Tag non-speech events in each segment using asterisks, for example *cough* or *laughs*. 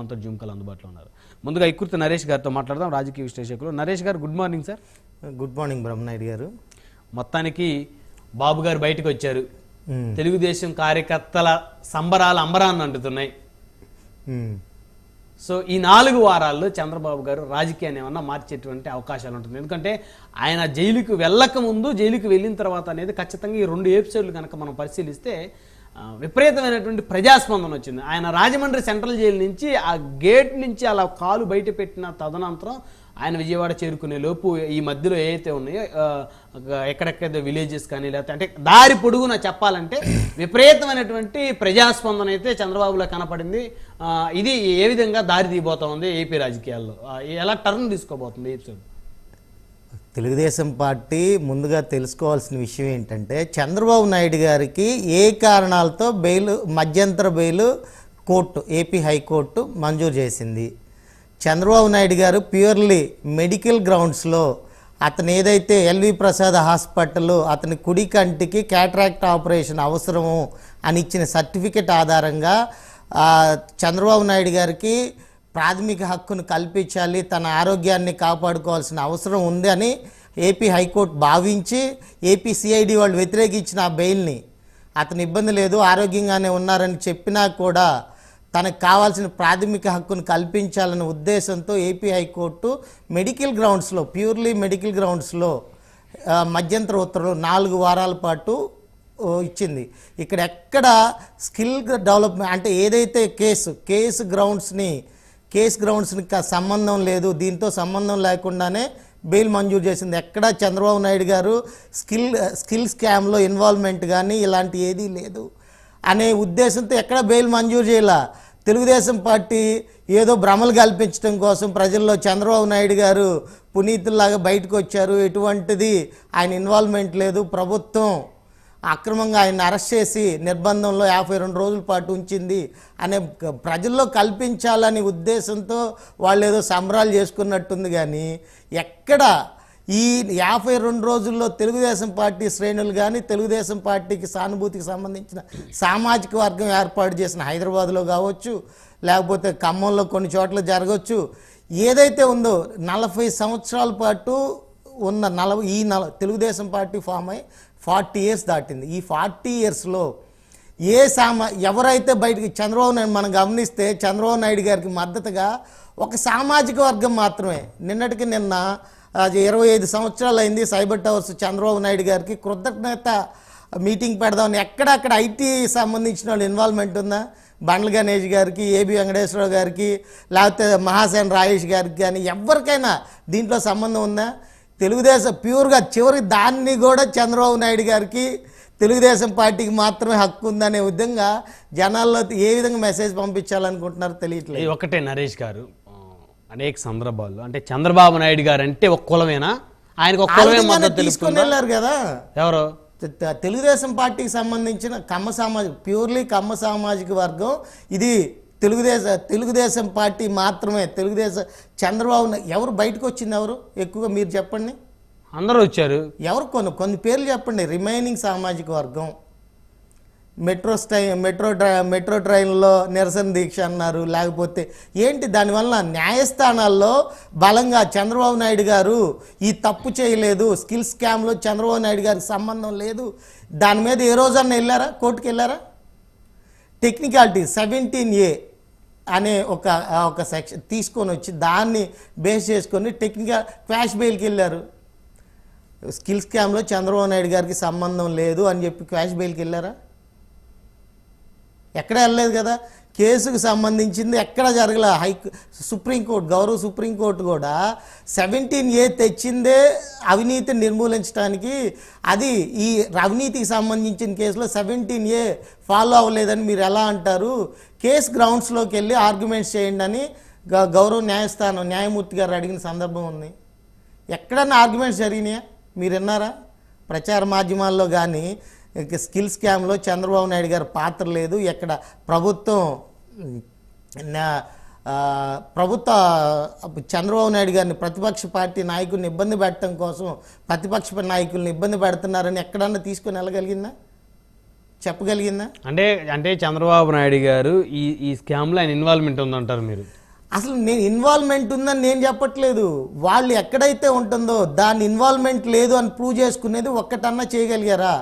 మనతో జుంకలు అందుబాటులో ఉన్నారు ముందుగా ఇక్కుర్తి నరేష్ గారితో మాట్లాడదాం రాజకీయ విశ్లేషకులు Naresh garu good morning sir good morning Brahmanaidu garu మొత్తానికి బాబు గారు బయటకు వచ్చారు hmm. తెలుగుదేశం కార్యకర్తల సంబరాలు అంబరాన్ని అంటుతున్నాయి hmm. సో ఈ నాలుగు వారాల్లో చంద్రబాబు గారు రాజకీయాన్ని ఏమన్నా మార్చేటువంటి అవకాశాలు ఉంటుంది ఎందుకంటే ఆయన జైలుకు వెళ్ళక ముందు జైలుకు వెళ్ళిన తర్వాత అనేది ఖచ్చితంగా ఈ రెండు ఎపిసోడ్లు కనుక మనం పరిశీలిస్తే విపరీతమైనటువంటి ప్రజాస్పందన వచ్చింది ఆయన రాజమండ్రి సెంట్రల్ జైలు నుంచి ఆ గేట్ నుంచి అలా కాలు బయట పెట్టిన తదనంతరం ఆయన విజయవాడ చేరుకునే లోపు ఈ మధ్యలో ఏవైతే ఉన్నాయో ఎక్కడెక్కడైతే విలేజెస్ కానీ లేకపోతే అంటే దారి పొడుగున చెప్పాలంటే విపరీతమైనటువంటి ప్రజాస్పందన అయితే చంద్రబాబులో కనపడింది ఇది ఏ విధంగా దారి తీయబోతా ఉంది ఏపీ రాజకీయాల్లో ఎలా టర్న్ తీసుకోబోతుంది ఎపిసోడ్ తెలుగుదేశం పార్టీ ముందుగా తెలుసుకోవాల్సిన విషయం ఏంటంటే చంద్రబాబు నాయుడు గారికి ఏ కారణాలతో బెయిల్ మధ్యంతర బెయిలు కోర్టు ఏపీ హైకోర్టు మంజూరు చేసింది చంద్రబాబు నాయుడు గారు ప్యూర్లీ మెడికల్ గ్రౌండ్స్లో అతను ఏదైతే ఎల్వి ప్రసాద్ హాస్పిటల్ అతని కుడి కంటికి క్యాట్రాక్ట్ ఆపరేషన్ అవసరము అని ఇచ్చిన సర్టిఫికెట్ ఆధారంగా చంద్రబాబు నాయుడు గారికి ప్రాథమిక హక్కును కల్పించాలి తన ఆరోగ్యాన్ని కాపాడుకోవాల్సిన అవసరం ఉంది అని ఏపీ హైకోర్టు భావించి ఏపీ సిఐడి వాళ్ళు వ్యతిరేకించిన ఆ బెయిల్ని అతను ఇబ్బంది లేదు ఆరోగ్యంగానే ఉన్నారని చెప్పినా కూడా తనకు కావాల్సిన ప్రాథమిక హక్కును కల్పించాలనే ఉద్దేశంతో ఏపీ హైకోర్టు మెడికల్ గ్రౌండ్స్లో ప్యూర్లీ మెడికల్ గ్రౌండ్స్లో మధ్యంతర ఉత్తర్వులు నాలుగు వారాల పాటు ఇచ్చింది ఇక్కడ ఎక్కడ స్కిల్ డెవలప్మెంట్ అంటే ఏదైతే కేసు కేసు గ్రౌండ్స్ని కేస్ గ్రౌండ్స్కి సంబంధం లేదు దీంతో సంబంధం లేకుండానే బెయిల్ మంజూరు చేసింది ఎక్కడా చంద్రబాబు నాయుడు గారు స్కిల్ స్కిల్ స్కామ్లో ఇన్వాల్వ్మెంట్ కానీ ఇలాంటి ఏదీ లేదు అనే ఉద్దేశంతో ఎక్కడ బెయిల్ మంజూరు చేయాల తెలుగుదేశం పార్టీ ఏదో భ్రమలు కల్పించడం కోసం ప్రజల్లో చంద్రబాబు నాయుడు గారు పునీతుల్లాగా బయటకు వచ్చారు ఎటువంటిది ఆయన ఇన్వాల్వ్మెంట్ లేదు ప్రభుత్వం అక్రమంగా ఆయన అరెస్ట్ చేసి నిర్బంధంలో యాభై రెండు రోజుల పాటు ఉంచింది అనే ప్రజల్లో కల్పించాలనే ఉద్దేశంతో వాళ్ళు ఏదో సంబరాలు చేసుకున్నట్టుంది కానీ ఎక్కడ ఈ యాభై రెండు రోజుల్లో తెలుగుదేశం పార్టీ శ్రేణులు కానీ తెలుగుదేశం పార్టీకి సానుభూతికి సంబంధించిన సామాజిక వర్గం ఏర్పాటు చేసిన హైదరాబాద్లో కావచ్చు లేకపోతే ఖమ్మంలో కొన్ని చోట్ల జరగవచ్చు ఏదైతే ఉందో నలభై సంవత్సరాల పాటు ఉన్న నలభై ఈ నల తెలుగుదేశం పార్టీ ఫామ్ అయి ఫార్టీ ఇయర్స్ దాటింది ఈ ఫార్టీ ఇయర్స్లో ఏ సామ ఎవరైతే బయటికి చంద్రబాబు నాయుడు మనం గమనిస్తే చంద్రబాబు నాయుడు గారికి మద్దతుగా ఒక సామాజిక వర్గం మాత్రమే నిన్నటికి నిన్న ఇరవై ఐదు సంవత్సరాలు అయింది సైబర్ టవర్స్ చంద్రబాబు నాయుడు గారికి కృతజ్ఞత మీటింగ్ పెడదామని ఎక్కడక్కడ ఐటీ సంబంధించిన వాళ్ళు ఇన్వాల్వ్మెంట్ ఉందా బండ్ల గణేష్ గారికి ఏబి వెంకటేశ్వరరావు గారికి లేకపోతే మహాసేన్ రాయేష్ గారికి కానీ ఎవరికైనా దీంట్లో సంబంధం ఉందా తెలుగుదేశం ప్యూర్గా చివరి దాన్ని కూడా చంద్రబాబు నాయుడు గారికి తెలుగుదేశం పార్టీకి మాత్రమే హక్కు ఉందనే విధంగా జనాల్లో ఏ విధంగా మెసేజ్ పంపించాలనుకుంటున్నారో తెలియట్లేదు ఒకటే నరేష్ గారు అనేక సందర్భాల్లో అంటే చంద్రబాబు నాయుడు గారు అంటే ఒక కులమేనా ఆయనకు ఒక కులమే మద్దతు తీసుకుని వెళ్ళారు కదా ఎవరు తెలుగుదేశం పార్టీకి సంబంధించిన కమ్మ సామాజిక ప్యూర్లీ కమ్మ సామాజిక వర్గం ఇది తెలుగుదేశ తెలుగుదేశం పార్టీ మాత్రమే తెలుగుదేశం చంద్రబాబు ఎవరు బయటకు వచ్చింది ఎవరు ఎక్కువగా మీరు చెప్పండి అందరూ వచ్చారు ఎవరు కొన్ని కొన్ని పేర్లు చెప్పండి రిమైనింగ్ సామాజిక వర్గం మెట్రో స్టై మెట్రో డ్రై మెట్రో ట్రైన్లో నిరసన దీక్ష అన్నారు లేకపోతే ఏంటి దానివల్ల న్యాయస్థానాల్లో బలంగా చంద్రబాబు నాయుడు గారు ఈ తప్పు చేయలేదు స్కిల్ స్కామ్లో చంద్రబాబు నాయుడు గారికి సంబంధం లేదు దాని మీద ఏ రోజన్నా వెళ్ళారా కోర్టుకు వెళ్ళారా టెక్నికాలిటీ సెవెంటీన్ ఏ అనే ఒక ఒక సెక్షన్ తీసుకొని వచ్చి దాన్ని బేస్ చేసుకొని టెక్నికల్ క్వాష్ బెయిల్కి వెళ్ళారు స్కిల్ స్కామ్లో చంద్రబాబు నాయుడు గారికి సంబంధం లేదు అని చెప్పి క్వాష్ బెయిల్కి వెళ్ళారా ఎక్కడ వెళ్ళలేదు కదా కేసుకు సంబంధించింది ఎక్కడ జరగల హై సుప్రీంకోర్టు గౌరవ సుప్రీంకోర్టు కూడా సెవెంటీన్ ఏ తెచ్చిందే అవినీతి నిర్మూలించడానికి అది ఈ అవినీతికి సంబంధించిన కేసులో సెవెంటీన్ ఏ ఫాలో అవ్వలేదని మీరు ఎలా అంటారు కేసు గ్రౌండ్స్లోకి వెళ్ళి ఆర్గ్యుమెంట్స్ చేయండి అని గౌరవ న్యాయస్థానం న్యాయమూర్తి గారు అడిగిన సందర్భం ఉంది ఎక్కడన్నా ఆర్గ్యుమెంట్స్ జరిగినాయా మీరు విన్నారా ప్రచార మాధ్యమాల్లో కానీ స్కిల్ స్కామ్లో చంద్రబాబు నాయుడు గారు పాత్ర లేదు ఎక్కడ ప్రభుత్వం ప్రభుత్వ చంద్రబాబు నాయుడు గారిని ప్రతిపక్ష పార్టీ నాయకుల్ని ఇబ్బంది పెట్టడం కోసం ప్రతిపక్ష నాయకుల్ని ఇబ్బంది పెడుతున్నారని ఎక్కడన్నా తీసుకుని వెళ్ళగలిగిందా చెప్పగలిగిందా అంటే అంటే చంద్రబాబు నాయుడు గారు ఈ ఈ స్కామ్లో ఆయన ఇన్వాల్వ్మెంట్ ఉందంటారు మీరు అసలు నేను ఇన్వాల్వ్మెంట్ ఉందని నేను చెప్పట్లేదు వాళ్ళు ఎక్కడైతే ఉంటుందో దాని ఇన్వాల్వ్మెంట్ లేదు అని ప్రూవ్ చేసుకునేది ఒక్కటన్నా చేయగలిగారా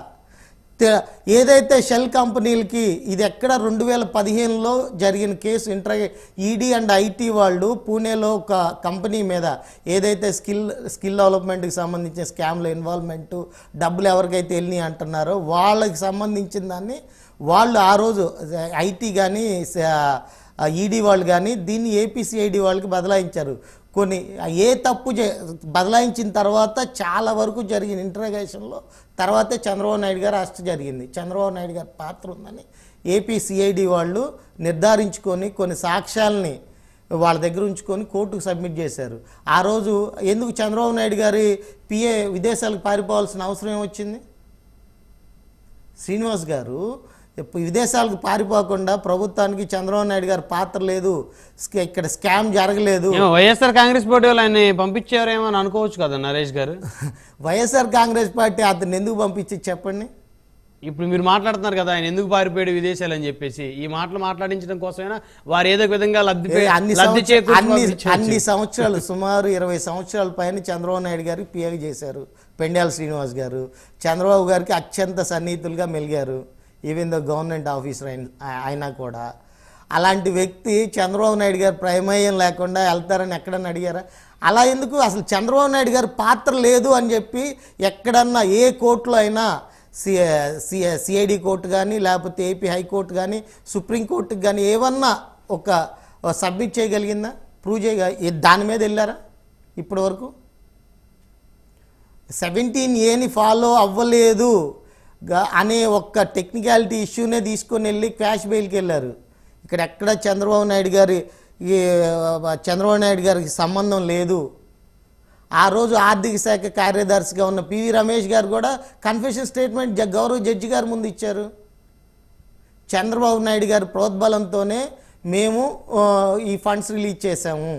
ఏదైతే షెల్ కంపెనీలకి ఇది ఎక్కడ రెండు వేల పదిహేనులో జరిగిన కేసు ఇంటర్ ఈడీ అండ్ ఐటీ వాళ్ళు పూణేలో ఒక కంపెనీ మీద ఏదైతే స్కిల్ స్కిల్ డెవలప్మెంట్కి సంబంధించిన స్కామ్లో ఇన్వాల్వ్మెంటు డబ్బులు ఎవరికైతే వెళ్ళి అంటున్నారో వాళ్ళకి సంబంధించిన దాన్ని వాళ్ళు ఆ రోజు ఐటీ కానీ ఈడీ వాళ్ళు కానీ దీన్ని ఏపీసీఐడి వాళ్ళకి బదలాయించారు కొన్ని ఏ తప్పు బదలాయించిన తర్వాత చాలా వరకు జరిగిన ఇంటరగేషన్లో తర్వాతే చంద్రబాబు నాయుడు గారు అరెస్ట్ జరిగింది చంద్రబాబు నాయుడు గారి పాత్ర ఉందని ఏపీ సిఐడి వాళ్ళు నిర్ధారించుకొని కొన్ని సాక్ష్యాలని వాళ్ళ దగ్గర ఉంచుకొని కోర్టుకు సబ్మిట్ చేశారు ఆ రోజు ఎందుకు చంద్రబాబు నాయుడు గారి పిఏ విదేశాలకు పారిపోవాల్సిన అవసరం ఏమొచ్చింది శ్రీనివాస్ గారు విదేశాలకు పారిపోకుండా ప్రభుత్వానికి చంద్రబాబు నాయుడు గారు పాత్ర లేదు ఇక్కడ స్కామ్ జరగలేదు వైఎస్ఆర్ కాంగ్రెస్ పార్టీ వాళ్ళు ఆయన పంపించారేమో అని అనుకోవచ్చు కదా నరేష్ గారు *laughs* వైఎస్ఆర్ కాంగ్రెస్ పార్టీ అతను ఎందుకు పంపించి చెప్పండి ఇప్పుడు మీరు మాట్లాడుతున్నారు కదా ఆయన ఎందుకు పారిపోయాడు విదేశాలు అని చెప్పేసి ఈ మాటలు మాట్లాడించడం కోసమైనా వారు ఏదో విధంగా లబ్ధి అన్ని సంవత్సరాలు సుమారు ఇరవై సంవత్సరాల పైన చంద్రబాబు నాయుడు గారికి పిఎగ్ చేశారు పెండాల శ్రీనివాస్ గారు చంద్రబాబు గారికి అత్యంత సన్నిహితులుగా మెలిగారు ఈవెన్ ద గవర్నమెంట్ ఆఫీసర్ అయినా కూడా అలాంటి వ్యక్తి చంద్రబాబు నాయుడు గారు ప్రమేయం లేకుండా వెళ్తారని ఎక్కడన్నా అడిగారా అలా ఎందుకు అసలు చంద్రబాబు నాయుడు గారు పాత్ర లేదు అని చెప్పి ఎక్కడన్నా ఏ కోర్టులో అయినా సి సిఐడి కోర్టు కానీ లేకపోతే ఏపీ హైకోర్టు కానీ సుప్రీంకోర్టుకి కానీ ఏమన్నా ఒక సబ్మిట్ చేయగలిగిందా ప్రూవ్ చేయగ దాని మీద వెళ్ళారా ఇప్పటివరకు సెవెంటీన్ ఏని ఫాలో అవ్వలేదు అనే ఒక్క టెక్నికాలిటీ ఇష్యూనే తీసుకొని వెళ్ళి క్యాష్ బెయిల్కి వెళ్ళారు ఇక్కడ ఎక్కడ చంద్రబాబు నాయుడు గారి చంద్రబాబు నాయుడు గారికి సంబంధం లేదు ఆ రోజు ఆర్థిక శాఖ కార్యదర్శిగా ఉన్న పివి రమేష్ గారు కూడా కన్ఫెషన్ స్టేట్మెంట్ గౌరవ జడ్జి గారు ముందు ఇచ్చారు చంద్రబాబు నాయుడు గారి ప్రోద్బలంతోనే మేము ఈ ఫండ్స్ రిలీజ్ చేశాము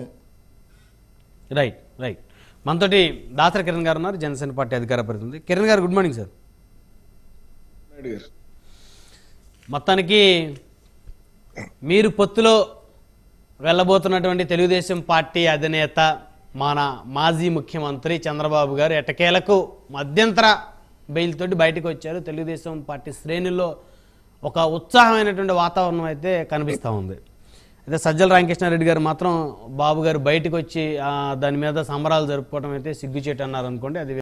రైట్ రైట్ మనతోటి దాసర కిరణ్ గారు ఉన్నారు జనసేన పార్టీ అధికార ప్రతినిధి కిరణ్ గారు గుడ్ మార్నింగ్ సార్ మొత్తానికి మీరు పొత్తులో వెళ్ళబోతున్నటువంటి తెలుగుదేశం పార్టీ అధినేత మన మాజీ ముఖ్యమంత్రి చంద్రబాబు గారు ఎటకేలకు మధ్యంతర బెయిల్ తోటి బయటకు వచ్చారు తెలుగుదేశం పార్టీ శ్రేణుల్లో ఒక ఉత్సాహమైనటువంటి వాతావరణం అయితే కనిపిస్తూ ఉంది అయితే సజ్జల రామకృష్ణారెడ్డి గారు మాత్రం బాబు గారు బయటకు వచ్చి దాని మీద సంబరాలు జరుపుకోవడం అయితే సిగ్గుచేటు అన్నారు అనుకోండి అది